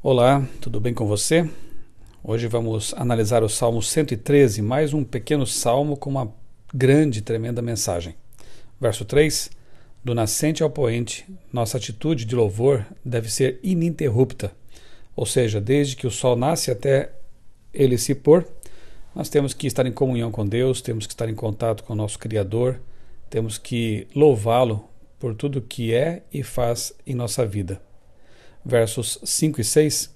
Olá, tudo bem com você? Hoje vamos analisar o Salmo 113, mais um pequeno salmo com uma grande tremenda mensagem. Verso 3: Do nascente ao poente, nossa atitude de louvor deve ser ininterrupta, ou seja, desde que o sol nasce até ele se pôr, nós temos que estar em comunhão com Deus, temos que estar em contato com o nosso Criador, temos que louvá-lo por tudo que é e faz em nossa vida versos 5 e 6,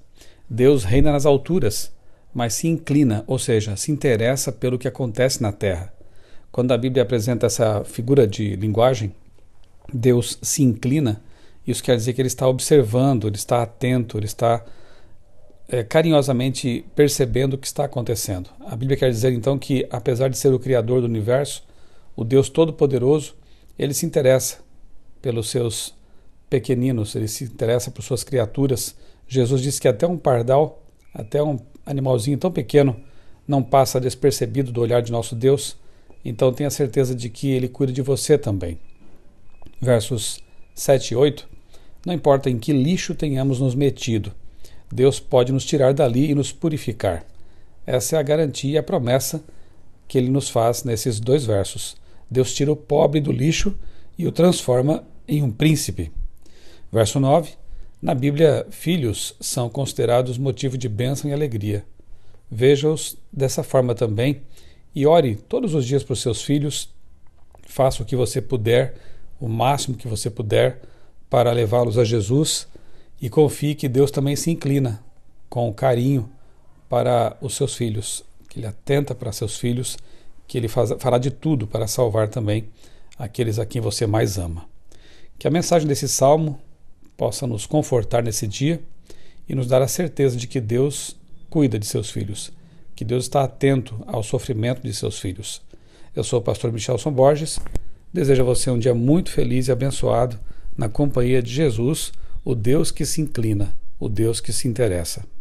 Deus reina nas alturas, mas se inclina, ou seja, se interessa pelo que acontece na terra. Quando a Bíblia apresenta essa figura de linguagem, Deus se inclina, isso quer dizer que ele está observando, ele está atento, ele está é, carinhosamente percebendo o que está acontecendo. A Bíblia quer dizer então que, apesar de ser o Criador do universo, o Deus Todo-Poderoso, ele se interessa pelos seus pequeninos, ele se interessa por suas criaturas. Jesus disse que até um pardal, até um animalzinho tão pequeno, não passa despercebido do olhar de nosso Deus. Então tenha certeza de que ele cuida de você também. Versos 7 e 8. Não importa em que lixo tenhamos nos metido, Deus pode nos tirar dali e nos purificar. Essa é a garantia e a promessa que ele nos faz nesses dois versos. Deus tira o pobre do lixo e o transforma em um príncipe. Verso 9: Na Bíblia, filhos são considerados motivo de bênção e alegria. Veja-os dessa forma também e ore todos os dias para os seus filhos. Faça o que você puder, o máximo que você puder, para levá-los a Jesus e confie que Deus também se inclina com carinho para os seus filhos, que Ele atenta para seus filhos, que Ele faz, fará de tudo para salvar também aqueles a quem você mais ama. Que a mensagem desse salmo possa nos confortar nesse dia e nos dar a certeza de que Deus cuida de seus filhos, que Deus está atento ao sofrimento de seus filhos. Eu sou o pastor Michelson Borges, desejo a você um dia muito feliz e abençoado na companhia de Jesus, o Deus que se inclina, o Deus que se interessa.